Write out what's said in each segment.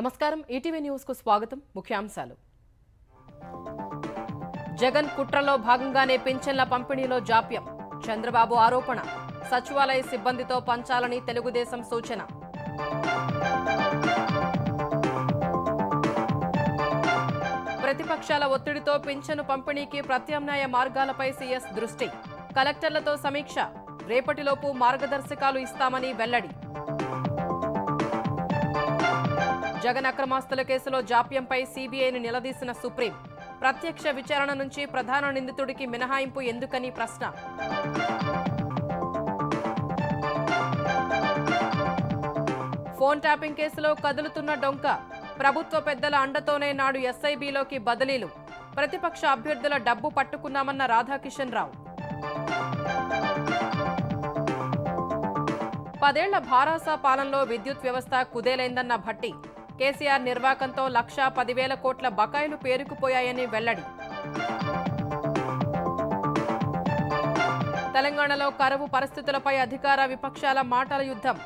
నమస్కారం ETV news కు స్వాగతం ముఖ్యాంశాలు జగన్ కుట్రలో భాగంగానే పింఛన్ల పంపిణీలో జాప్యం చంద్రబాబు ఆరోపణ సచివాలయ సిబ్బందితో పంచాలని తెలుగుదేశం సూచన ప్రతిపక్షాల ఒత్తిడితో పింఛను పంపిణీకి ప్రత్యామ్నాయ మార్గాలపై సీఎస్ దృష్టి కలెక్టర్లతో సమీక్ష రేపటిలోపు మార్గదర్శకాలు ఇస్తామని వెల్లడి జగన్ అక్రమాస్తుల కేసులో జాప్యంపై సీబీఐని నిలదీసిన సుప్రీం ప్రత్యక్ష విచారణ నుంచి ప్రధాన నిందితుడికి మినహాయింపు ఎందుకని ప్రశ్న ఫోన్ ట్యాపింగ్ కేసులో కదులుతున్న డొంక ప్రభుత్వ పెద్దల అండతోనే నాడు ఎస్ఐబిలోకి బదిలీలు ప్రతిపక్ష అభ్యర్థుల డబ్బు పట్టుకున్నామన్న రాధాకిషన్ రావు పదేళ్ల భారాసా పాలనలో విద్యుత్ వ్యవస్థ కుదేలైందన్న భట్టి కేసీఆర్ నిర్వాకంతో లక్ష పదివేల కోట్ల బకాయిలు పేరుకుపోయాయని వెల్లడి తెలంగాణలో కరువు పరిస్థితులపై అధికార విపక్షాల మాటల యుద్ధం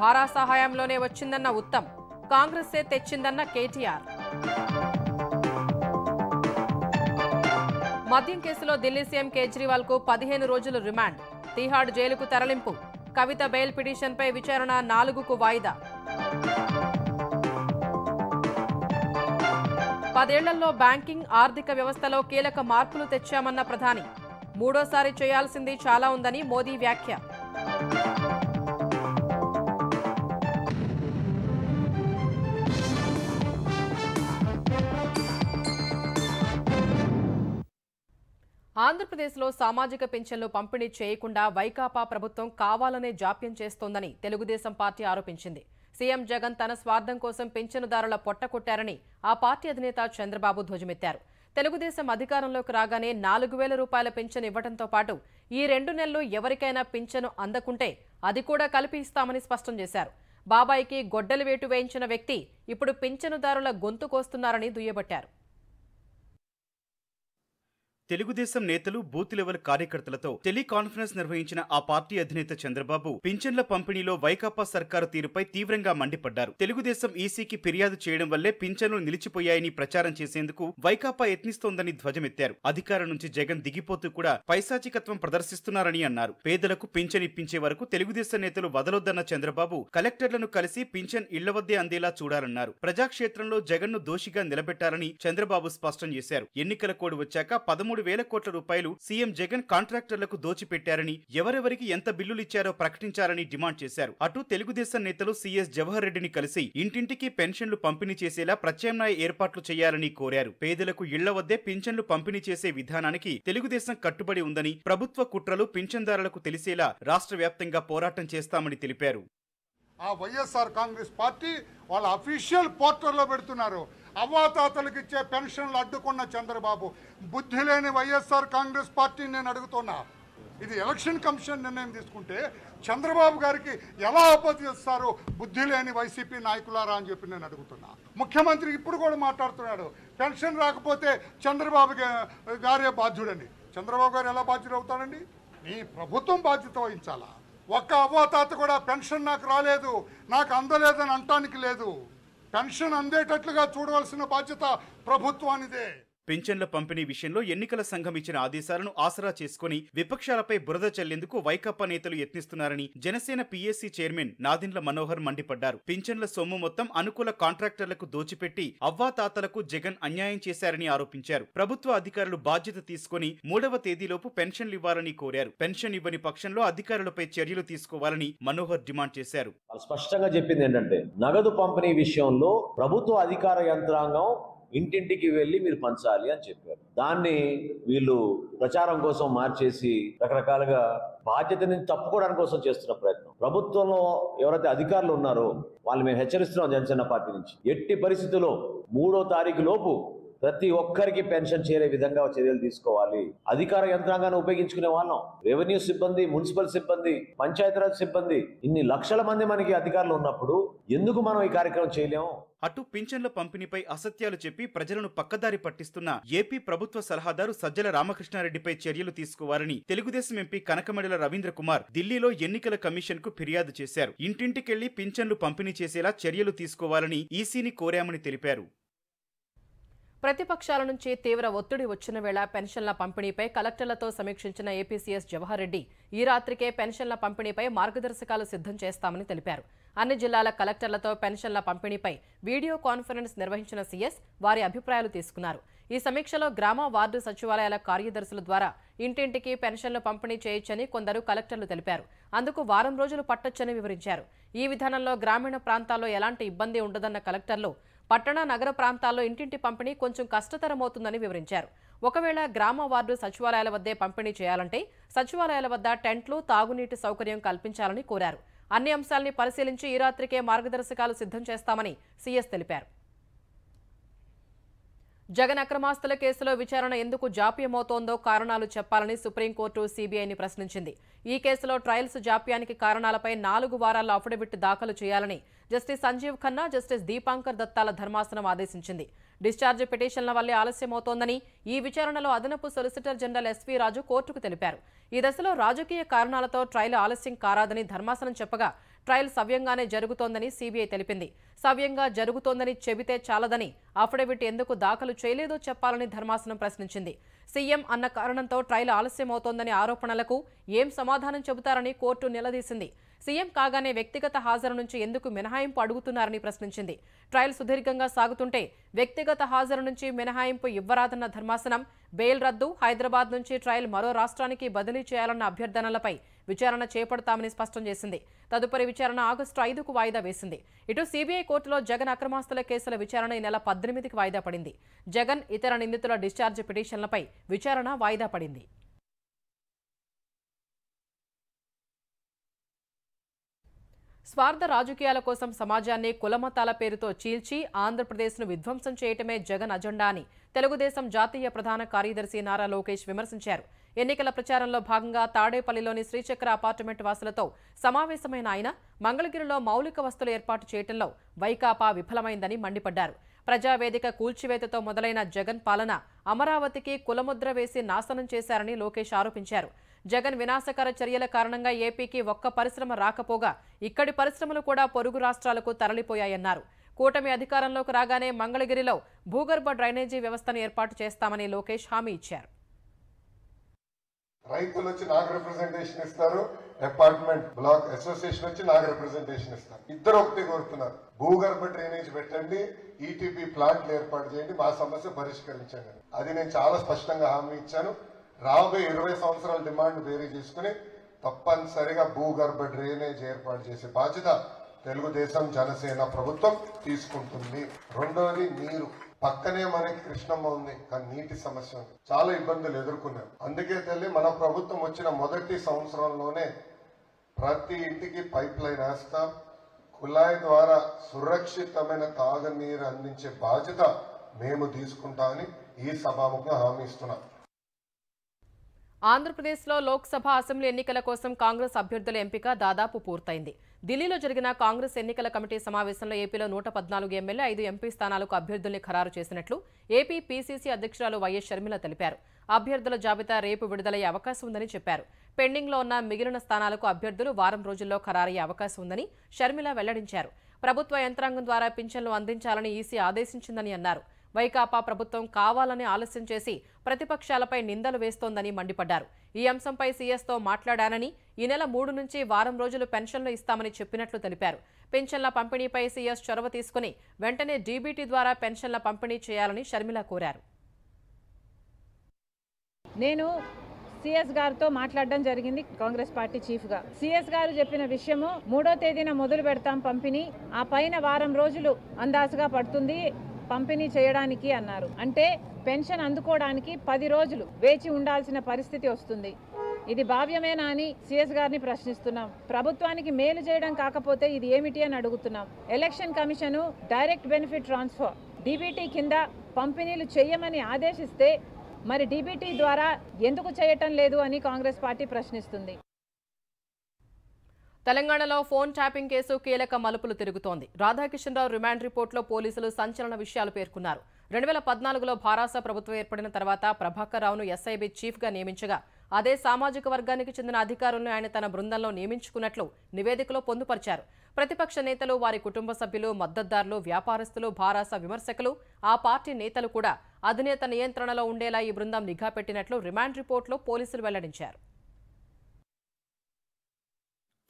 భారా సహాయంలోనే వచ్చిందన్న ఉత్తమ్ కాంగ్రెస్సే తెచ్చిందన్న కేటీఆర్ మద్యం కేసులో ఢిల్లీ సీఎం కేజ్రీవాల్ కు పదిహేను రోజులు రిమాండ్ తిహాడ్ జైలుకు తరలింపు కవిత బెయిల్ పిటిషన్పై విచారణ నాలుగుకు వాయిదా పదేళ్లలో బ్యాంకింగ్ ఆర్థిక వ్యవస్థలో కీలక మార్పులు తెచ్చామన్న ప్రధాని మూడోసారి చేయాల్సింది చాలా ఉందని మోదీ వ్యాఖ్య ఆంధ్రప్రదేశ్లో సామాజిక పెన్షన్లు పంపిణీ చేయకుండా వైకాపా ప్రభుత్వం కావాలనే జాప్యం చేస్తోందని తెలుగుదేశం పార్టీ ఆరోపించింది సీఎం జగన్ తన స్వార్థం కోసం పొట్ట పొట్టకొట్టారని ఆ పార్టీ అధినేత చంద్రబాబు ధ్వజమెత్తారు తెలుగుదేశం అధికారంలోకి రాగానే నాలుగు వేల రూపాయల పింఛను ఇవ్వడంతో పాటు ఈ రెండు నెలలు ఎవరికైనా పింఛను అందకుంటే అది కూడా కలిపి ఇస్తామని స్పష్టం చేశారు బాబాయికి గొడ్డలి వేటు వేయించిన వ్యక్తి ఇప్పుడు పింఛనుదారుల గొంతు కోస్తున్నారని దుయ్యబట్టారు తెలుగుదేశం నేతలు బూత్ లెవెల్ కార్యకర్తలతో టెలికాన్ఫరెన్స్ నిర్వహించిన ఆ పార్టీ అధినేత చంద్రబాబు పింఛన్ల పంపిణీలో వైకాపా సర్కారు తీరుపై తీవ్రంగా మండిపడ్డారు తెలుగుదేశం ఈసీకి ఫిర్యాదు చేయడం వల్లే పింఛన్లు నిలిచిపోయాయని ప్రచారం చేసేందుకు వైకాపా యత్నిస్తోందని ధ్వజమెత్తారు అధికారం నుంచి జగన్ దిగిపోతూ కూడా పైశాచికత్వం ప్రదర్శిస్తున్నారని అన్నారు పేదలకు పింఛన్ ఇప్పించే వరకు తెలుగుదేశం నేతలు వదలొద్దన్న చంద్రబాబు కలెక్టర్లను కలిసి పింఛన్ ఇళ్ల వద్దే అందేలా చూడాలన్నారు ప్రజాక్షేత్రంలో జగన్ను దోషిగా నిలబెట్టారని చంద్రబాబు స్పష్టం చేశారు ఎన్నికల కోడ్ వచ్చాక పదమూడు మూడు వేల కోట్ల రూపాయలు సీఎం జగన్ కాంట్రాక్టర్లకు దోచిపెట్టారని ఎవరెవరికి ఎంత బిల్లులిచ్చారో ప్రకటించారని డిమాండ్ చేశారు అటు తెలుగుదేశం నేతలు సీఎస్ జవహర్ రెడ్డిని కలిసి ఇంటింటికి పెన్షన్లు పంపిణీ చేసేలా ప్రత్యామ్నాయ ఏర్పాట్లు చేయాలని కోరారు పేదలకు ఇళ్ల వద్దే పింఛన్లు పంపిణీ చేసే విధానానికి తెలుగుదేశం కట్టుబడి ఉందని ప్రభుత్వ కుట్రలు పింఛన్దారులకు తెలిసేలా రాష్ట్ర వ్యాప్తంగా పోరాటం చేస్తామని తెలిపారు ఆ వైఎస్ఆర్ కాంగ్రెస్ పార్టీ వాళ్ళ అఫీషియల్ పోర్టల్లో పెడుతున్నారు అవ్వాతాతలకు ఇచ్చే పెన్షన్లు అడ్డుకున్న చంద్రబాబు బుద్ధి లేని వైఎస్ఆర్ కాంగ్రెస్ పార్టీని నేను అడుగుతున్నా ఇది ఎలక్షన్ కమిషన్ నిర్ణయం తీసుకుంటే చంద్రబాబు గారికి ఎలా అపదిస్తారు బుద్ధి లేని వైసీపీ నాయకులారా అని చెప్పి నేను అడుగుతున్నా ముఖ్యమంత్రి ఇప్పుడు కూడా మాట్లాడుతున్నాడు పెన్షన్ రాకపోతే చంద్రబాబు గారే బాధ్యుడని చంద్రబాబు గారు ఎలా బాధ్యుడు అవుతాడండి నీ ప్రభుత్వం బాధ్యత వహించాలా ఒక్క అవ్వాతాత కూడా పెన్షన్ నాకు రాలేదు నాకు అందలేదని అంటానికి లేదు పెన్షన్ అందేటట్లుగా చూడవలసిన బాధ్యత ప్రభుత్వానిదే పింఛన్ల పంపిణీ విషయంలో ఎన్నికల సంఘం ఇచ్చిన ఆదేశాలను ఆసరా చేసుకుని విపక్షాలపై బురద చల్లేందుకు వైకాపా నేతలు యత్నిస్తున్నారని జనసేన పీఎస్సీ చైర్మన్ నాదిండ్ల మనోహర్ మండిపడ్డారు పింఛన్ల సొమ్ము మొత్తం అనుకూల కాంట్రాక్టర్లకు దోచిపెట్టి అవ్వాతాతలకు జగన్ అన్యాయం చేశారని ఆరోపించారు ప్రభుత్వ అధికారులు బాధ్యత తీసుకుని మూడవ తేదీలోపు పెన్షన్లు ఇవ్వాలని కోరారు పెన్షన్ ఇవ్వని పక్షంలో అధికారులపై చర్యలు తీసుకోవాలని మనోహర్ డిమాండ్ చేశారు స్పష్టంగా చెప్పింది ఏంటంటే నగదు పంపిణీ విషయంలో ప్రభుత్వ అధికార యంత్రాంగం ఇంటింటికి వెళ్ళి మీరు పంచాలి అని చెప్పారు దాన్ని వీళ్ళు ప్రచారం కోసం మార్చేసి రకరకాలుగా నుంచి తప్పుకోవడానికి కోసం చేస్తున్న ప్రయత్నం ప్రభుత్వంలో ఎవరైతే అధికారులు ఉన్నారో వాళ్ళు మేము హెచ్చరిస్తున్నాం జనసేన పార్టీ నుంచి ఎట్టి పరిస్థితుల్లో మూడో తారీఖు లోపు ప్రతి ఒక్కరికి పెన్షన్ చేరే విధంగా చర్యలు తీసుకోవాలి అధికార యంత్రాంగాన్ని ఉపయోగించుకునే వాళ్ళం రెవెన్యూ సిబ్బంది మున్సిపల్ సిబ్బంది పంచాయతీరాజ్ సిబ్బంది ఇన్ని లక్షల మంది మనకి అధికారులు ఉన్నప్పుడు ఎందుకు మనం ఈ కార్యక్రమం చేయలేము అటు పింఛన్ల పంపిణీపై అసత్యాలు చెప్పి ప్రజలను పక్కదారి పట్టిస్తున్న ఏపీ ప్రభుత్వ సలహాదారు సజ్జల రామకృష్ణారెడ్డిపై చర్యలు తీసుకోవాలని తెలుగుదేశం ఎంపీ కనకమడల రవీంద్ర కుమార్ ఢిల్లీలో ఎన్నికల కమిషన్ కు ఫిర్యాదు చేశారు ఇంటింటికెళ్లి పింఛన్లు పంపిణీ చేసేలా చర్యలు తీసుకోవాలని ఈసీని కోరామని తెలిపారు ప్రతిపక్షాల నుంచి తీవ్ర ఒత్తిడి వచ్చిన వేళ పెన్షన్ల పంపిణీపై కలెక్టర్లతో సమీక్షించిన ఏపీసీఎస్ జవహర్ రెడ్డి ఈ రాత్రికే పెన్షన్ల పంపిణీపై మార్గదర్శకాలు సిద్ధం చేస్తామని తెలిపారు అన్ని జిల్లాల కలెక్టర్లతో పెన్షన్ల పంపిణీపై వీడియో కాన్ఫరెన్స్ నిర్వహించిన సీఎస్ వారి అభిప్రాయాలు తీసుకున్నారు ఈ సమీక్షలో గ్రామ వార్డు సచివాలయాల కార్యదర్శుల ద్వారా ఇంటింటికి పెన్షన్లు పంపిణీ చేయొచ్చని కొందరు కలెక్టర్లు తెలిపారు అందుకు వారం రోజులు పట్టొచ్చని వివరించారు ఈ విధానంలో గ్రామీణ ప్రాంతాల్లో ఎలాంటి ఇబ్బంది ఉండదన్న కలెక్టర్లు పట్టణ నగర ప్రాంతాల్లో ఇంటింటి పంపిణీ కొంచెం కష్టతరమవుతుందని వివరించారు ఒకవేళ గ్రామ వార్డు సచివాలయాల వద్దే పంపిణీ చేయాలంటే సచివాలయాల వద్ద టెంట్లు తాగునీటి సౌకర్యం కల్పించాలని కోరారు అన్ని అంశాల్ని పరిశీలించి ఈ రాత్రికే మార్గదర్శకాలు సిద్ధం చేస్తామని సీఎస్ తెలిపారు జగన్ అక్రమాస్తుల కేసులో విచారణ ఎందుకు జాప్యమవుతోందో కారణాలు చెప్పాలని సుప్రీంకోర్టు సీబీఐని ప్రశ్నించింది ఈ కేసులో ట్రయల్స్ జాప్యానికి కారణాలపై నాలుగు వారాల్లో అఫిడవిట్ దాఖలు చేయాలని జస్టిస్ సంజీవ్ ఖన్నా జస్టిస్ దీపాంకర్ దత్తాల ధర్మాసనం ఆదేశించింది డిశ్చార్జ్ పిటిషన్ల వల్లే ఆలస్యమవుతోందని ఈ విచారణలో అదనపు సొలిసిటర్ జనరల్ ఎస్వీ రాజు కోర్టుకు తెలిపారు ఈ దశలో రాజకీయ కారణాలతో ట్రయల్ ఆలస్యం కారాదని ధర్మాసనం చెప్పగా ట్రయల్ సవ్యంగానే జరుగుతోందని సీబీఐ తెలిపింది సవ్యంగా జరుగుతోందని చెబితే చాలదని అఫిడవిట్ ఎందుకు దాఖలు చేయలేదో చెప్పాలని ధర్మాసనం ప్రశ్నించింది సీఎం అన్న కారణంతో ట్రయల్ ఆలస్యమవుతోందనే ఆరోపణలకు ఏం సమాధానం చెబుతారని కోర్టు నిలదీసింది సీఎం కాగానే వ్యక్తిగత హాజరు నుంచి ఎందుకు మినహాయింపు అడుగుతున్నారని ప్రశ్నించింది ట్రయల్ సుదీర్ఘంగా సాగుతుంటే వ్యక్తిగత హాజరు నుంచి మినహాయింపు ఇవ్వరాదన్న ధర్మాసనం బెయిల్ రద్దు హైదరాబాద్ నుంచి ట్రయల్ మరో రాష్ట్రానికి బదిలీ చేయాలన్న అభ్యర్థనలపై విచారణ చేపడతామని స్పష్టం చేసింది తదుపరి విచారణ ఆగస్టు ఐదుకు వాయిదా వేసింది ఇటు సిబిఐ కోర్టులో జగన్ అక్రమాస్తుల కేసుల విచారణ ఈ నెల పద్దెనిమిదికి వాయిదా పడింది జగన్ ఇతర నిందితుల డిశ్చార్జ్ పిటిషన్లపై విచారణ వాయిదా పడింది స్వార్థ రాజకీయాల కోసం సమాజాన్ని కులమతాల పేరుతో చీల్చి ఆంధ్రప్రదేశ్ను విధ్వంసం చేయటమే జగన్ అజెండా అని తెలుగుదేశం జాతీయ ప్రధాన కార్యదర్శి నారా లోకేష్ విమర్శించారు ఎన్నికల ప్రచారంలో భాగంగా తాడేపల్లిలోని శ్రీచక్ర అపార్ట్మెంట్ వాసులతో సమావేశమైన ఆయన మంగళగిరిలో మౌలిక వస్తువులు ఏర్పాటు చేయడంలో వైకాపా విఫలమైందని మండిపడ్డారు ప్రజావేదిక కూల్చివేతతో మొదలైన జగన్ పాలన అమరావతికి కులముద్ర వేసి నాశనం చేశారని లోకేష్ ఆరోపించారు జగన్ వినాశకర చర్యల కారణంగా ఏపీకి ఒక్క పరిశ్రమ రాకపోగా ఇక్కడి పరిశ్రమలు కూడా పొరుగు రాష్ట్రాలకు తరలిపోయాయన్నారు కూటమి అధికారంలోకి రాగానే మంగళగిరిలో భూగర్భ డ్రైనేజీ వ్యవస్థను ఏర్పాటు చేస్తామని లోకేష్ హామీ ఇచ్చారు రైతులు వచ్చి నాకు రిప్రజెంటేషన్ ఇస్తారు అపార్ట్మెంట్ బ్లాక్ అసోసియేషన్ వచ్చి నాకు రిప్రజెంటేషన్ ఇస్తారు ఇద్దరు ఒకటి కోరుతున్నారు భూగర్భ డ్రైనేజ్ పెట్టండి ఈటీపీ e ప్లాంట్లు ఏర్పాటు చేయండి మా సమస్య పరిష్కరించండి అది నేను చాలా స్పష్టంగా హామీ ఇచ్చాను రాబోయే ఇరవై సంవత్సరాల డిమాండ్ వేరే చేసుకుని తప్పనిసరిగా భూగర్భ డ్రైనేజ్ ఏర్పాటు చేసే బాధ్యత తెలుగుదేశం జనసేన ప్రభుత్వం తీసుకుంటుంది రెండవది నీరు పక్కనే మనకి కృష్ణమ్మ ఉంది కానీ నీటి సమస్య ఉంది చాలా ఇబ్బందులు ఎదుర్కొన్నాం అందుకే తల్లి మన ప్రభుత్వం వచ్చిన మొదటి సంవత్సరంలోనే ప్రతి ఇంటికి పైప్ లైన్ వేస్తాం కుళాయి ద్వారా సురక్షితమైన తాగునీరు అందించే బాధ్యత మేము తీసుకుంటామని ఈ సభాముఖంగా హామీ ఇస్తున్నాం ఆంధ్రప్రదేశ్లో లోక్సభ అసెంబ్లీ ఎన్నికల కోసం కాంగ్రెస్ అభ్యర్థుల ఎంపిక దాదాపు పూర్తయింది ఢిల్లీలో జరిగిన కాంగ్రెస్ ఎన్నికల కమిటీ సమావేశంలో ఏపీలో నూట పద్నాలుగు ఎమ్మెల్యే ఐదు ఎంపీ స్థానాలకు అభ్యర్థుల్ని ఖరారు చేసినట్లు ఏపీ పీసీసీ అధ్యక్షురాలు వైఎస్ షర్మిల తెలిపారు అభ్యర్థుల జాబితా రేపు విడుదలయ్యే అవకాశం ఉందని చెప్పారు పెండింగ్లో ఉన్న మిగిలిన స్థానాలకు అభ్యర్థులు వారం రోజుల్లో ఖరారయ్యే అవకాశం ఉందని షర్మిల వెల్లడించారు ప్రభుత్వ యంత్రాంగం ద్వారా పింఛన్లు అందించాలని ఈసీ ఆదేశించిందని అన్నారు వైకాపా ప్రభుత్వం కావాలని ఆలస్యం చేసి ప్రతిపక్షాలపై నిందలు వేస్తోందని మండిపడ్డారు ఈ అంశంపై సీఎస్తో మాట్లాడానని ఈ నెల మూడు నుంచి వారం రోజులు పెన్షన్లు ఇస్తామని చెప్పినట్లు తెలిపారు పెన్షన్ల పంపిణీపై సీఎస్ చొరవ తీసుకుని వెంటనే డీబీటీ ద్వారా పెన్షన్ల పంపిణీ చేయాలని షర్మిల కోరారు నేను సిఎస్ గారితో మాట్లాడడం జరిగింది కాంగ్రెస్ పార్టీ చీఫ్ గా సిఎస్ గారు చెప్పిన విషయము మూడో తేదీన మొదలు పెడతాం పంపిణీ ఆ పైన వారం రోజులు అందాజుగా పడుతుంది పంపిణీ చేయడానికి అన్నారు అంటే పెన్షన్ అందుకోవడానికి పది రోజులు వేచి ఉండాల్సిన పరిస్థితి వస్తుంది ఇది భావ్యమేనా అని సిఎస్ గారిని ప్రశ్నిస్తున్నాం ప్రభుత్వానికి మేలు చేయడం కాకపోతే ఇది ఏమిటి అని అడుగుతున్నాం election commission direct benefit transfer DBT కింద పంపిణీలు చేయమని ఆదేశిస్తే మరి డీబీటీ ద్వారా ఎందుకు చేయటం లేదు అని కాంగ్రెస్ పార్టీ ప్రశ్నిస్తుంది తెలంగాణలో ఫోన్ ట్యాపింగ్ కేసు కీలక మలుపులు తిరుగుతోంది రాధాకిషన్రావు రిమాండ్ రిపోర్టులో పోలీసులు సంచలన విషయాలు పేర్కొన్నారు రెండు వేల పద్నాలుగులో భారాస ప్రభుత్వం ఏర్పడిన తర్వాత ప్రభాకర్ రావును ఎస్ఐబి చీఫ్గా నియమించగా అదే సామాజిక వర్గానికి చెందిన అధికారులను ఆయన తన బృందంలో నియమించుకున్నట్లు నివేదికలో పొందుపరిచారు ప్రతిపక్ష నేతలు వారి కుటుంబ సభ్యులు మద్దతుదారులు వ్యాపారస్తులు భారాస విమర్శకులు ఆ పార్టీ నేతలు కూడా అధినేత నియంత్రణలో ఉండేలా ఈ బృందం నిఘా పెట్టినట్లు రిమాండ్ రిపోర్టులో పోలీసులు వెల్లడించారు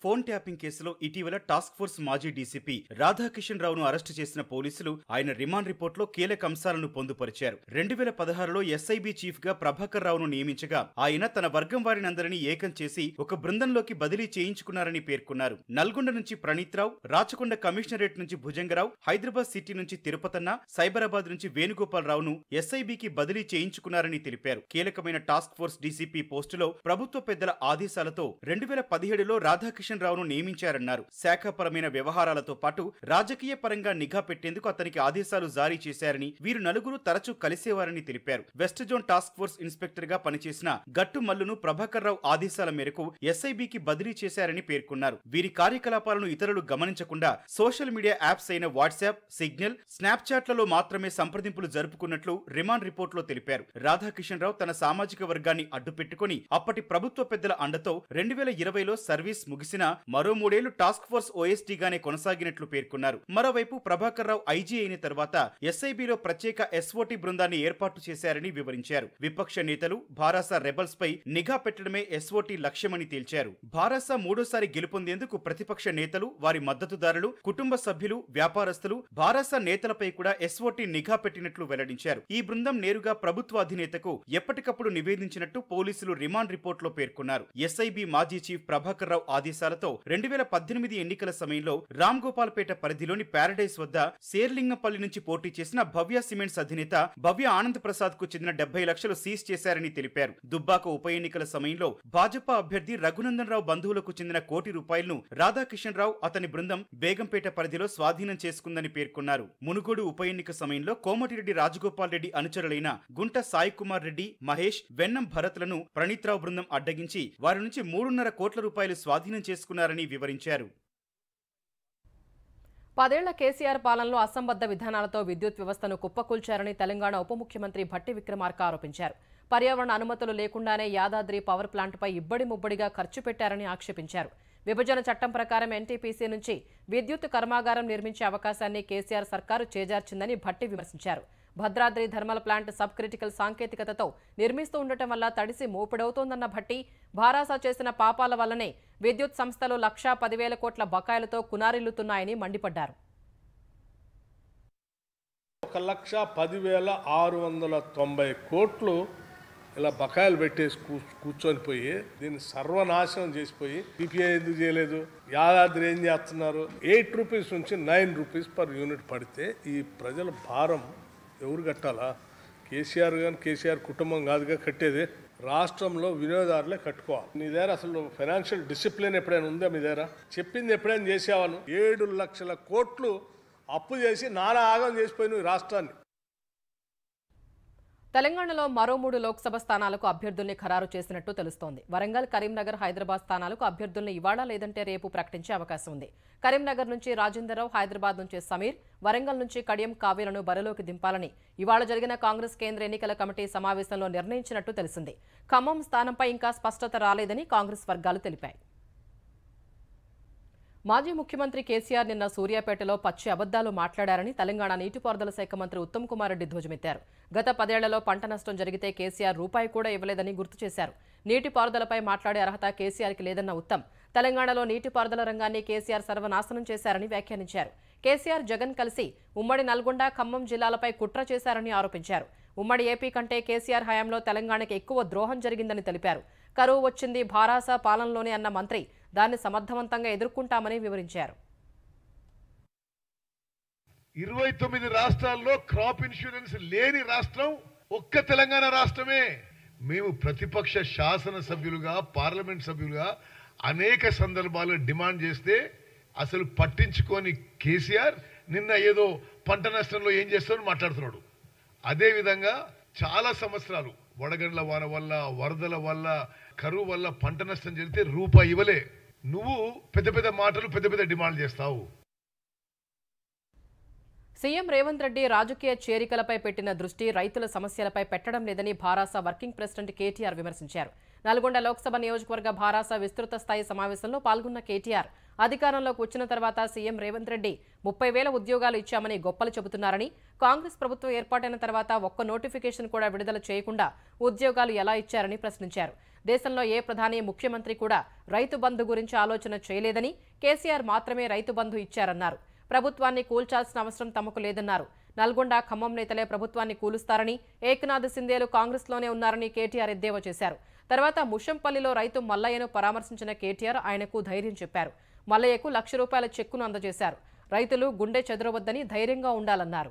ఫోన్ ట్యాపింగ్ కేసులో ఇటీవల టాస్క్ ఫోర్స్ మాజీ డీసీపీ రాధాకిషన్ రావును అరెస్టు చేసిన పోలీసులు ఆయన రిమాండ్ లో కీలక అంశాలను పొందుపరిచారు రెండు వేల పదహారులో ఎస్ఐబీ చీఫ్ గా ప్రభాకర్ రావును నియమించగా ఆయన తన వర్గం వారిని అందరినీ ఏకం చేసి ఒక బృందంలోకి బదిలీ చేయించుకున్నారని పేర్కొన్నారు నల్గొండ నుంచి ప్రణీత్రావు రాచకొండ కమిషనరేట్ నుంచి భుజంగరావు హైదరాబాద్ సిటీ నుంచి తిరుపతన్న సైబరాబాద్ నుంచి వేణుగోపాల్ రావును ఎస్ఐబికి బదిలీ చేయించుకున్నారని తెలిపారు కీలకమైన టాస్క్ ఫోర్స్ డీసీపీ పోస్టులో ప్రభుత్వ పెద్దల ఆదేశాలతో రెండు వేల పదిహేడులో రాధాకిషన్ భూషణ్ రావును నియమించారన్నారు శాఖపరమైన వ్యవహారాలతో పాటు రాజకీయ పరంగా నిఘా పెట్టేందుకు అతనికి ఆదేశాలు జారీ చేశారని వీరు నలుగురు తరచూ కలిసేవారని తెలిపారు west zone task force inspector గా పనిచేసిన గట్టు మల్లును ప్రభాకర్ రావు ఆదేశాల మేరకు ఎస్ఐబికి బదిలీ చేశారని పేర్కొన్నారు వీరి కార్యకలాపాలను ఇతరులు గమనించకుండా సోషల్ మీడియా యాప్స్ అయిన వాట్సాప్ సిగ్నల్ స్నాప్చాట్లలో మాత్రమే సంప్రదింపులు జరుపుకున్నట్లు రిమాండ్ రిపోర్టులో తెలిపారు రాధాకిషన్ రావు తన సామాజిక వర్గాన్ని అడ్డుపెట్టుకుని అప్పటి ప్రభుత్వ పెద్దల అండతో రెండు వేల ఇరవైలో సర్వీస్ ముగిసిన ఆయన మరో మూడేళ్లు టాస్క్ ఫోర్స్ ఓఎస్డీగానే కొనసాగినట్లు పేర్కొన్నారు మరోవైపు ప్రభాకర్ రావు ఐజీ అయిన తర్వాత ఎస్ఐబిలో ప్రత్యేక ఎస్ఓటి బృందాన్ని ఏర్పాటు చేశారని వివరించారు విపక్ష నేతలు భారాస రెబల్స్ పై నిఘా పెట్టడమే ఎస్ఓటి లక్ష్యమని తేల్చారు భారాస మూడోసారి గెలుపొందేందుకు ప్రతిపక్ష నేతలు వారి మద్దతుదారులు కుటుంబ సభ్యులు వ్యాపారస్తులు భారాస నేతలపై కూడా ఎస్ఓటి నిఘా పెట్టినట్లు వెల్లడించారు ఈ బృందం నేరుగా ప్రభుత్వ అధినేతకు ఎప్పటికప్పుడు నివేదించినట్టు పోలీసులు రిమాండ్ రిపోర్టులో పేర్కొన్నారు ఎస్ఐబి మాజీ చీఫ్ ప్రభాకర్ రావు ఆదేశాల వివాదాలతో రెండు వేల పద్దెనిమిది ఎన్నికల సమయంలో రామ్ గోపాల్పేట పరిధిలోని ప్యారడైస్ వద్ద శేర్లింగంపల్లి నుంచి పోటీ చేసిన భవ్య సిమెంట్స్ అధినేత భవ్య ఆనంద్ ప్రసాద్ కు చెందిన డెబ్బై లక్షలు సీజ్ చేశారని తెలిపారు దుబ్బాక ఉప ఎన్నికల సమయంలో భాజపా అభ్యర్థి రఘునందన్ రావు బంధువులకు చెందిన కోటి రూపాయలను రాధాకిషన్ రావు అతని బృందం బేగంపేట పరిధిలో స్వాధీనం చేసుకుందని పేర్కొన్నారు మునుగోడు ఉప ఎన్నిక సమయంలో కోమటిరెడ్డి రాజగోపాల్ రెడ్డి అనుచరులైన గుంట సాయి కుమార్ రెడ్డి మహేష్ వెన్నం భరత్లను ప్రణీత్రావు బృందం అడ్డగించి వారి నుంచి మూడున్నర కోట్ల రూపాయలు స్వాధీనం చేసుకున్నారని వివరించారు పదేళ్ల కేసీఆర్ పాలనలో అసంబద్ధ విధానాలతో విద్యుత్ వ్యవస్థను కుప్పకూల్చారని తెలంగాణ ఉప ముఖ్యమంత్రి భట్టి విక్రమార్క ఆరోపించారు పర్యావరణ అనుమతులు లేకుండానే యాదాద్రి పవర్ ప్లాంట్పై ఇబ్బడి ముబ్బడిగా ఖర్చు పెట్టారని ఆక్షేపించారు విభజన చట్టం ప్రకారం ఎన్టీపీసీ నుంచి విద్యుత్ కర్మాగారం నిర్మించే అవకాశాన్ని కేసీఆర్ సర్కారు చేజార్చిందని భట్టి విమర్శించారు Bhadradri thermal plant sub critical సాంకేతికతతో నిర్మిస్తూ ఉండటం వల్ల తడిసి మోపిడవుతోందన్న భట్టి భారాసా చేసిన పాపాల వల్లనే విద్యుత్ సంస్థలు లక్షా పదివేల కోట్ల బకాయిలతో కునారిల్లుతున్నాయని మండిపడ్డారు ఒక లక్ష పదివేల ఆరు వందల తొంభై కోట్లు ఇలా బకాయిలు పెట్టేసి కూర్చొని పోయి దీన్ని సర్వనాశనం చేసిపోయి పీపీఐ ఎందుకు చేయలేదు యాదాద్రి ఏం చేస్తున్నారు ఎయిట్ రూపీస్ నుంచి నైన్ రూపీస్ పర్ యూనిట్ పడితే ఈ ప్రజల భారం ఎవరు కట్టాలా కేసీఆర్ కానీ కేసీఆర్ కుటుంబం కాదుగా కట్టేది రాష్ట్రంలో వినియోగదారులే కట్టుకోవాలి నీ దగ్గర అసలు ఫైనాన్షియల్ డిసిప్లిన్ ఎప్పుడైనా ఉందా మీ దగ్గర చెప్పింది ఎప్పుడైనా చేసేవాళ్ళు ఏడు లక్షల కోట్లు అప్పు చేసి నారా ఆగం చేసిపోయి రాష్ట్రాన్ని తెలంగాణలో మరో మూడు లోక్సభ స్థానాలకు అభ్యర్థుల్ని ఖరారు చేసినట్టు తెలుస్తోంది వరంగల్ కరీంనగర్ హైదరాబాద్ స్థానాలకు అభ్యర్థుల్ని ఇవాళ లేదంటే రేపు ప్రకటించే అవకాశం ఉంది కరీంనగర్ నుంచి రాజేందర్రావు హైదరాబాద్ నుంచి సమీర్ వరంగల్ నుంచి కడియం కావేలను బరిలోకి దింపాలని ఇవాళ జరిగిన కాంగ్రెస్ కేంద్ర ఎన్నికల కమిటీ సమావేశంలో నిర్ణయించినట్టు తెలిసింది ఖమ్మం స్థానంపై ఇంకా స్పష్టత రాలేదని కాంగ్రెస్ వర్గాలు తెలిపాయి మాజీ ముఖ్యమంత్రి కేసీఆర్ నిన్న సూర్యాపేటలో పచ్చి అబద్దాలు మాట్లాడారని తెలంగాణ నీటిపారుదల శాఖ మంత్రి ఉత్తమ్ కుమార్ రెడ్డి ధ్వజమెత్తారు గత పదేళ్లలో పంట నష్టం జరిగితే కేసీఆర్ రూపాయి కూడా ఇవ్వలేదని గుర్తు చేశారు నీటిపారుదలపై మాట్లాడే అర్హత కేసీఆర్కి లేదన్న ఉత్తమ్ తెలంగాణలో నీటిపారుదల రంగాన్ని కేసీఆర్ సర్వనాశనం చేశారని వ్యాఖ్యానించారు కేసీఆర్ జగన్ కలిసి ఉమ్మడి నల్గొండ ఖమ్మం జిల్లాలపై కుట్ర చేశారని ఆరోపించారు ఉమ్మడి ఏపీ కంటే కేసీఆర్ హయాంలో తెలంగాణకి ఎక్కువ ద్రోహం జరిగిందని తెలిపారు కరువు వచ్చింది భారాస పాలనలోనే అన్న మంత్రి దాన్ని సమర్థవంతంగా ఎదుర్కొంటామని వివరించారు ఇరవై తొమ్మిది రాష్ట్రాల్లో క్రాప్ ఇన్సూరెన్స్ లేని రాష్ట్రం ఒక్క తెలంగాణ రాష్ట్రమే మేము ప్రతిపక్ష శాసన సభ్యులుగా పార్లమెంట్ సభ్యులుగా అనేక సందర్భాలు డిమాండ్ చేస్తే అసలు పట్టించుకొని కేసీఆర్ నిన్న ఏదో పంట నష్టంలో ఏం చేస్తారని మాట్లాడుతున్నాడు అదేవిధంగా చాలా సంవత్సరాలు వడగండ్ల వాన వల్ల వరదల వల్ల కరువు వల్ల పంట నష్టం జరిగితే రూపాయి ఇవ్వలే నువ్వు పెద్ద పెద్ద మాటలు పెద్ద పెద్ద డిమాండ్ చేస్తావు సీఎం రేవంత్ రెడ్డి రాజకీయ చేరికలపై పెట్టిన దృష్టి రైతుల సమస్యలపై పెట్టడం లేదని భారాస వర్కింగ్ ప్రెసిడెంట్ కేటీఆర్ విమర్శించారు నల్గొండ లోక్సభ నియోజకవర్గ భారాస విస్తృత స్థాయి సమావేశంలో పాల్గొన్న కేటీఆర్ అధికారంలోకి వచ్చిన తర్వాత సీఎం రేవంత్ రెడ్డి ముప్పై వేల ఉద్యోగాలు ఇచ్చామని గొప్పలు చెబుతున్నారని కాంగ్రెస్ ప్రభుత్వం ఏర్పాటైన తర్వాత ఒక్క నోటిఫికేషన్ కూడా విడుదల చేయకుండా ఉద్యోగాలు ఎలా ఇచ్చారని ప్రశ్నించారు దేశంలో ఏ ప్రధాని ముఖ్యమంత్రి కూడా రైతు బంధు గురించి ఆలోచన చేయలేదని కేసీఆర్ మాత్రమే రైతు బంధు ఇచ్చారన్నారు ప్రభుత్వాన్ని కూల్చాల్సిన అవసరం తమకు లేదన్నారు నల్గొండ ఖమ్మం నేతలే ప్రభుత్వాన్ని కూలుస్తారని ఏకనాథ్ సింధేలు కాంగ్రెస్లోనే ఉన్నారని కేటీఆర్ ఎద్దేవా చేశారు తర్వాత ముషంపల్లిలో రైతు మల్లయ్యను పరామర్శించిన కేటీఆర్ ఆయనకు ధైర్యం చెప్పారు మల్లయ్యకు లక్ష రూపాయల చెక్కును అందజేశారు రైతులు గుండె చెదరవద్దని ధైర్యంగా ఉండాలన్నారు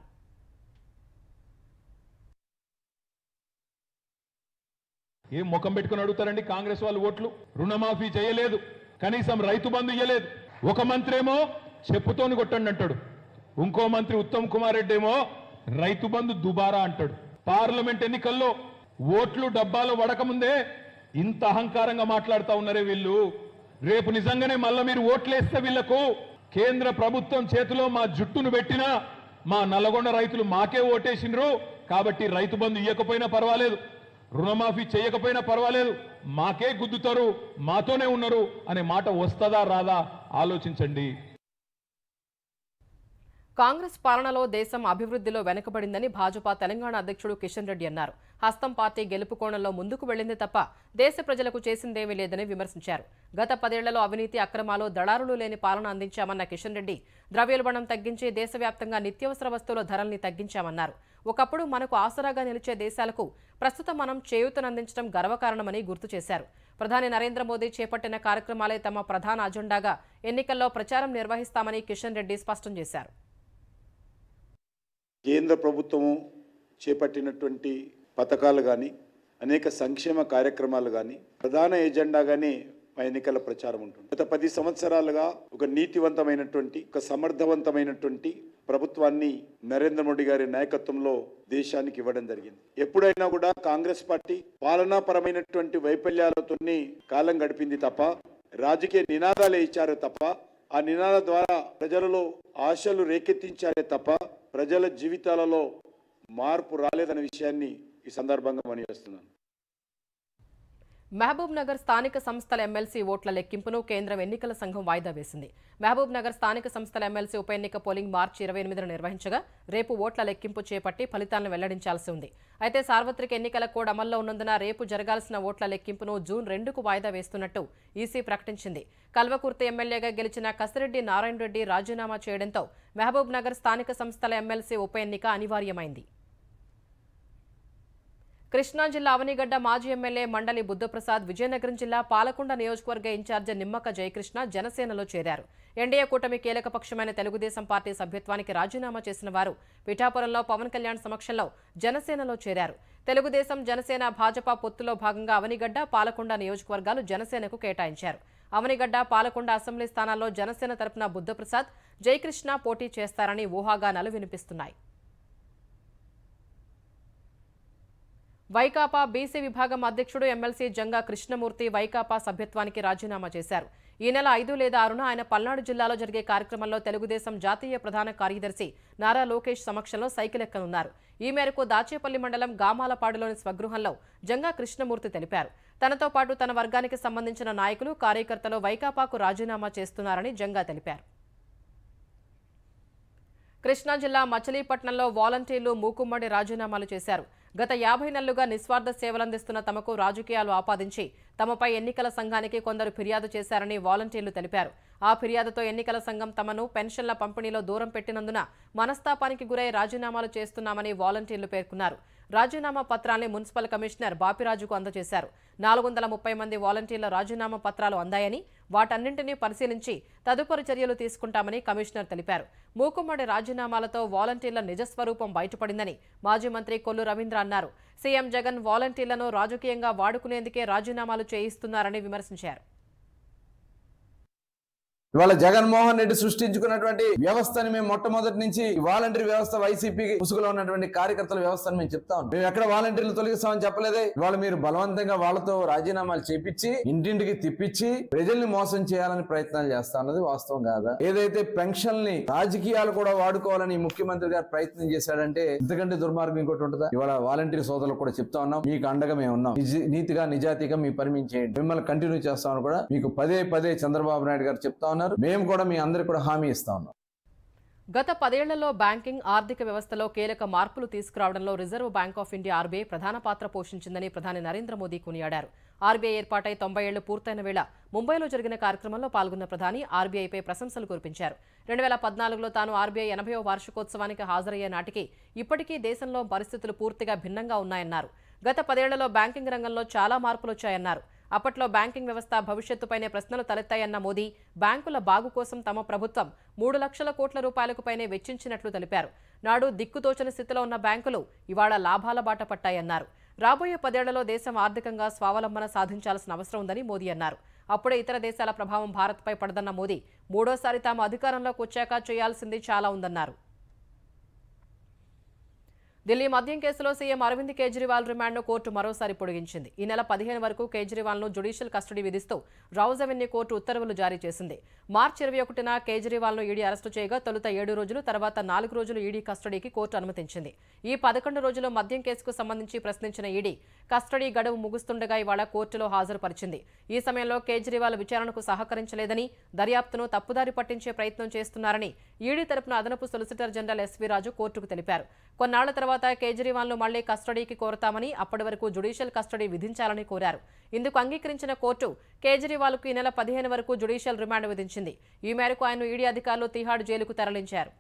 ఏం ముఖం పెట్టుకుని అడుగుతారండి కాంగ్రెస్ వాళ్ళు ఓట్లు రుణమాఫీ చేయలేదు కనీసం రైతు బంధు ఇవ్వలేదు ఒక మంత్రి ఏమో చెప్పుతోని కొట్టండి అంటాడు ఇంకో మంత్రి ఉత్తమ్ కుమార్ రెడ్డి ఏమో రైతు బంధు దుబారా అంటాడు పార్లమెంట్ ఎన్నికల్లో ఓట్లు డబ్బాలో వడకముందే ఇంత అహంకారంగా మాట్లాడుతూ ఉన్నారే వీళ్ళు రేపు నిజంగానే మళ్ళీ మీరు ఓట్లేస్తే వీళ్లకు కేంద్ర ప్రభుత్వం చేతిలో మా జుట్టును పెట్టినా మా నల్లగొండ రైతులు మాకే ఓటేసినరు కాబట్టి రైతు బంధు ఇవ్వకపోయినా పర్వాలేదు రుణమాఫీ చేయకపోయినా పర్వాలేదు మాకే గుద్దుతారు మాతోనే ఉన్నారు అనే మాట వస్తుందా రాదా ఆలోచించండి కాంగ్రెస్ పాలనలో దేశం అభివృద్ధిలో వెనుకబడిందని భాజపా తెలంగాణ అధ్యక్షుడు కిషన్ రెడ్డి అన్నారు హస్తం పార్టీ గెలుపు కోణంలో ముందుకు వెళ్లింది తప్ప దేశ ప్రజలకు చేసిందేమీ లేదని విమర్శించారు గత పదేళ్లలో అవినీతి అక్రమాలు దళారులు లేని పాలన అందించామన్న కిషన్ రెడ్డి ద్రవ్యోల్బణం తగ్గించి దేశవ్యాప్తంగా నిత్యావసర వస్తువుల ధరల్ని తగ్గించామన్నారు ఒకప్పుడు మనకు ఆసరాగా నిలిచే దేశాలకు ప్రస్తుతం మనం చేయూతనందించడం గర్వకారణమని గుర్తు చేశారు ప్రధాని నరేంద్ర మోదీ చేపట్టిన కార్యక్రమాలే తమ ప్రధాన అజెండాగా ఎన్నికల్లో ప్రచారం నిర్వహిస్తామని కిషన్ రెడ్డి స్పష్టం చేశారు కేంద్ర ప్రభుత్వము చేపట్టినటువంటి పథకాలు కానీ అనేక సంక్షేమ కార్యక్రమాలు కానీ ప్రధాన ఏజెండాగానే మా ఎన్నికల ప్రచారం ఉంటుంది గత పది సంవత్సరాలుగా ఒక నీతివంతమైనటువంటి ఒక సమర్థవంతమైనటువంటి ప్రభుత్వాన్ని నరేంద్ర మోడీ గారి నాయకత్వంలో దేశానికి ఇవ్వడం జరిగింది ఎప్పుడైనా కూడా కాంగ్రెస్ పార్టీ పాలనాపరమైనటువంటి వైఫల్యాలతోని కాలం గడిపింది తప్ప రాజకీయ నినాదాలే ఇచ్చారు తప్ప ఆ నినాదాల ద్వారా ప్రజలలో ఆశలు రేకెత్తించారే తప్ప ప్రజల జీవితాలలో మార్పు రాలేదనే విషయాన్ని ఈ సందర్భంగా చేస్తున్నాను మహబూబ్ నగర్ స్థానిక సంస్థల ఎమ్మెల్సీ ఓట్ల లెక్కింపును కేంద్రం ఎన్నికల సంఘం వాయిదా వేసింది మహబూబ్ నగర్ స్థానిక సంస్థల ఎమ్మెల్సీ ఉప ఎన్నిక పోలింగ్ మార్చి ఇరవై ఎనిమిదిన నిర్వహించగా రేపు ఓట్ల లెక్కింపు చేపట్టి ఫలితాలను వెల్లడించాల్సి ఉంది అయితే సార్వత్రిక ఎన్నికల కోడ్ అమల్లో ఉన్నందున రేపు జరగాల్సిన ఓట్ల లెక్కింపును జూన్ రెండుకు వాయిదా వేస్తున్నట్టు ఈసీ ప్రకటించింది కల్వకుర్తి ఎమ్మెల్యేగా గెలిచిన కసిరెడ్డి నారాయణ రెడ్డి రాజీనామా చేయడంతో మహబూబ్ నగర్ స్థానిక సంస్థల ఎమ్మెల్సీ ఉప ఎన్నిక అనివార్యమైంది కృష్ణా జిల్లా అవనిగడ్డ మాజీ ఎమ్మెల్యే మండలి బుద్ధప్రసాద్ విజయనగరం జిల్లా పాలకొండ నియోజకవర్గ ఇన్ఛార్జ్ నిమ్మక జయకృష్ణ జనసేనలో చేరారు ఎన్డీఏ కూటమి కీలకపక్షమైన తెలుగుదేశం పార్టీ సభ్యత్వానికి రాజీనామా చేసిన వారు పిఠాపురంలో పవన్ కళ్యాణ్ సమక్షంలో జనసేనలో చేరారు తెలుగుదేశం జనసేన భాజపా పొత్తులో భాగంగా అవనిగడ్డ పాలకొండ నియోజకవర్గాలు జనసేనకు కేటాయించారు అవనిగడ్డ పాలకొండ అసెంబ్లీ స్థానాల్లో జనసేన తరపున బుద్ధప్రసాద్ జయకృష్ణ పోటీ చేస్తారని ఊహాగానాలు వినిపిస్తున్నాయి వైకాపా బీసీ విభాగం అధ్యక్షుడు ఎమ్మెల్సీ జంగా కృష్ణమూర్తి వైకాపా సభ్యత్వానికి రాజీనామా చేశారు ఈ నెల ఐదు లేదా ఆరున ఆయన పల్నాడు జిల్లాలో జరిగే కార్యక్రమంలో తెలుగుదేశం జాతీయ ప్రధాన కార్యదర్శి నారా లోకేష్ సమక్షంలో సైకిల్ ఎక్కనున్నారు ఈ మేరకు దాచేపల్లి మండలం గామాలపాడులోని స్వగృహంలో జంగా కృష్ణమూర్తి తెలిపారు తనతో పాటు తన వర్గానికి సంబంధించిన నాయకులు కార్యకర్తలు వైకాపాకు రాజీనామా చేస్తున్నారని జంగా తెలిపారు కృష్ణా జిల్లా మచిలీపట్నంలో వాలంటీర్లు మూకుమ్మడి రాజీనామాలు చేశారు గత యాభై నెలలుగా నిస్వార్థ సేవలందిస్తున్న తమకు రాజకీయాలు ఆపాదించి తమపై ఎన్నికల సంఘానికి కొందరు ఫిర్యాదు చేశారని వాలంటీర్లు తెలిపారు ఆ ఫిర్యాదుతో ఎన్నికల సంఘం తమను పెన్షన్ల పంపిణీలో దూరం పెట్టినందున మనస్తాపానికి గురై రాజీనామాలు చేస్తున్నామని వాలంటీర్లు పేర్కొన్నారు రాజీనామా పత్రాల్ని మున్సిపల్ కమిషనర్ బాపిరాజుకు అందజేశారు నాలుగు వందల ముప్పై మంది వాలంటీర్ల రాజీనామా పత్రాలు అందాయని వాటన్నింటినీ పరిశీలించి తదుపరి చర్యలు తీసుకుంటామని కమిషనర్ తెలిపారు మూకుమ్మడి రాజీనామాలతో వాలంటీర్ల నిజస్వరూపం బయటపడిందని మాజీ మంత్రి కొల్లు రవీంద్ర అన్నారు సీఎం జగన్ వాలంటీర్లను రాజకీయంగా వాడుకునేందుకే రాజీనామాలు చేయిస్తున్నారని విమర్శించారు ఇవాళ జగన్మోహన్ రెడ్డి సృష్టించుకున్నటువంటి వ్యవస్థని మేము మొట్టమొదటి నుంచి వాలంటీర్ వ్యవస్థ వైసీపీ ముసుగులో ఉన్నటువంటి కార్యకర్తల వ్యవస్థను మేము చెప్తా ఉన్నాం మేము ఎక్కడ వాలంటీర్లు తొలగిస్తామని చెప్పలేదే ఇవాళ మీరు బలవంతంగా వాళ్ళతో రాజీనామాలు చేపించి ఇంటింటికి తిప్పించి ప్రజల్ని మోసం చేయాలని ప్రయత్నాలు చేస్తా అన్నది వాస్తవం కాదా ఏదైతే పెన్షన్ ని రాజకీయాలు కూడా వాడుకోవాలని ముఖ్యమంత్రి గారు ప్రయత్నం చేశాడంటే ఇంతకంటే దుర్మార్గం ఇంకోటి ఉంటుందా ఇవాళ వాలంటీర్ సోదరులు కూడా చెప్తా ఉన్నాం మీకు అండగా మేము ఉన్నాం నీతిగా నిజాతిగా మీ పరిమించేయండి మిమ్మల్ని కంటిన్యూ చేస్తామని కూడా మీకు పదే పదే చంద్రబాబు నాయుడు గారు చెప్తా ఉన్నారు మేము కూడా మీ అందరికి కూడా హామీ ఇస్తా ఉన్నాం గత పదేళ్లలో బ్యాంకింగ్ ఆర్థిక వ్యవస్థలో కీలక మార్పులు తీసుకురావడంలో Reserve Bank of India RBI ప్రధాన పాత్ర పోషించిందని ప్రధాని నరేంద్ర మోదీ కొనియాడారు ఆర్బీఐ ఏర్పాటై తొంభై ఏళ్లు పూర్తయిన వేళ ముంబైలో జరిగిన కార్యక్రమంలో పాల్గొన్న ప్రధాని ఆర్బీఐపై ప్రశంసలు కురిపించారు రెండు వేల పద్నాలుగులో తాను ఆర్బీఐ ఎనభైవ వార్షికోత్సవానికి హాజరయ్యే నాటికి ఇప్పటికీ దేశంలో పరిస్థితులు పూర్తిగా భిన్నంగా ఉన్నాయన్నారు గత పదేళ్లలో బ్యాంకింగ్ రంగంలో చాలా మార్పులు వచ్చాయన్నారు అప్పట్లో బ్యాంకింగ్ వ్యవస్థ భవిష్యత్తుపైనే ప్రశ్నలు తలెత్తాయన్న మోదీ బ్యాంకుల బాగు కోసం తమ ప్రభుత్వం మూడు లక్షల కోట్ల రూపాయలకు పైనే వెచ్చించినట్లు తెలిపారు నాడు దిక్కుతోచని స్థితిలో ఉన్న బ్యాంకులు ఇవాళ లాభాల బాట పట్టాయన్నారు రాబోయే పదేళ్లలో దేశం ఆర్థికంగా స్వావలంబన సాధించాల్సిన అవసరం ఉందని మోదీ అన్నారు అప్పుడే ఇతర దేశాల ప్రభావం భారత్పై పడదన్న మోదీ మూడోసారి తాము అధికారంలోకి వచ్చాక చేయాల్సింది చాలా ఉందన్నారు ఢిల్లీ మద్యం కేసులో సీఎం అరవింద్ కేజ్రీవాల్ రిమాండ్ను కోర్టు మరోసారి పొడిగించింది ఈ నెల పదిహేను వరకు కేజ్రీవాల్ను జుడిషియల్ కస్టడీ విధిస్తూ రౌజ్ అవెన్యూ కోర్టు ఉత్తర్వులు జారీ చేసింది మార్చి ఇరవై ఒకటిన కేజ్రీవాల్ను ఈడీ అరెస్టు చేయగా తొలుత ఏడు రోజులు తర్వాత నాలుగు రోజులు ఈడీ కస్టడీకి కోర్టు అనుమతించింది ఈ పదకొండు రోజులు మద్యం కేసుకు సంబంధించి ప్రశ్నించిన ఈడీ కస్టడీ గడువు ముగుస్తుండగా ఇవాళ కోర్టులో హాజరుపరిచింది ఈ సమయంలో కేజ్రీవాల్ విచారణకు సహకరించలేదని దర్యాప్తును తప్పుదారి పట్టించే ప్రయత్నం చేస్తున్నారని ఈడీ తరపున అదనపు సొలిసిటర్ జనరల్ ఎస్వీ రాజు కోర్టుకు తెలిపారు కొన్నాళ్ల తర్వాత తర్వాత ను మళ్లీ కస్టడీకి కోరతామని అప్పటి వరకు జుడిషియల్ కస్టడీ విధించాలని కోరారు ఇందుకు అంగీకరించిన కోర్టు కేజ్రీవాల్ ఈ నెల పదిహేను వరకు జుడిషియల్ రిమాండ్ విధించింది ఈ మేరకు ఆయన ఈడీ అధికారులు తిహాడ్ జైలుకు తరలించారు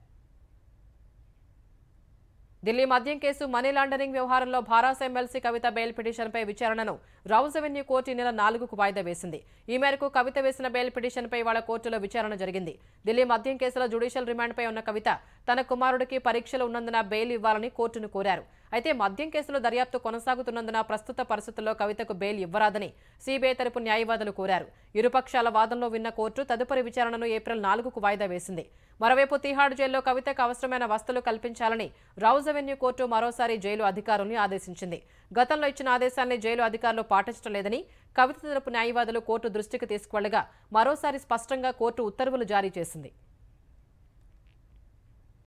ఢిల్లీ మద్యం కేసు మనీ లాండరింగ్ వ్యవహారంలో భారాస్ ఎమ్మెల్సీ కవిత బెయిల్ పిటిషన్పై విచారణను రౌజ్ అవెన్యూ కోర్టు ఈ నెల నాలుగుకు వాయిదా వేసింది ఈ మేరకు కవిత వేసిన బెయిల్ పిటిషన్పై వాళ్ళ కోర్టులో విచారణ జరిగింది ఢిల్లీ మద్యం కేసులో జ్యుడిషియల్ రిమాండ్పై ఉన్న కవిత తన కుమారుడికి పరీక్షలు ఉన్నందున బెయిల్ ఇవ్వాలని కోర్టును కోరారు అయితే మద్యం కేసులో దర్యాప్తు కొనసాగుతున్నందున ప్రస్తుత పరిస్థితుల్లో కవితకు బెయిల్ ఇవ్వరాదని సిబిఐ తరపు న్యాయవాదులు కోరారు ఇరుపక్షాల వాదనలో విన్న కోర్టు తదుపరి విచారణను ఏప్రిల్ నాలుగుకు వాయిదా వేసింది మరోవైపు తిహాడ్ జైల్లో కవితకు అవసరమైన వస్తువులు కల్పించాలని రౌజ్ అవెన్యూ కోర్టు మరోసారి జైలు అధికారుల్ని ఆదేశించింది గతంలో ఇచ్చిన ఆదేశాన్ని జైలు అధికారులు పాటించడం లేదని కవిత తరపు న్యాయవాదులు కోర్టు దృష్టికి తీసుకువెళ్లగా మరోసారి స్పష్టంగా కోర్టు ఉత్తర్వులు జారీ చేసింది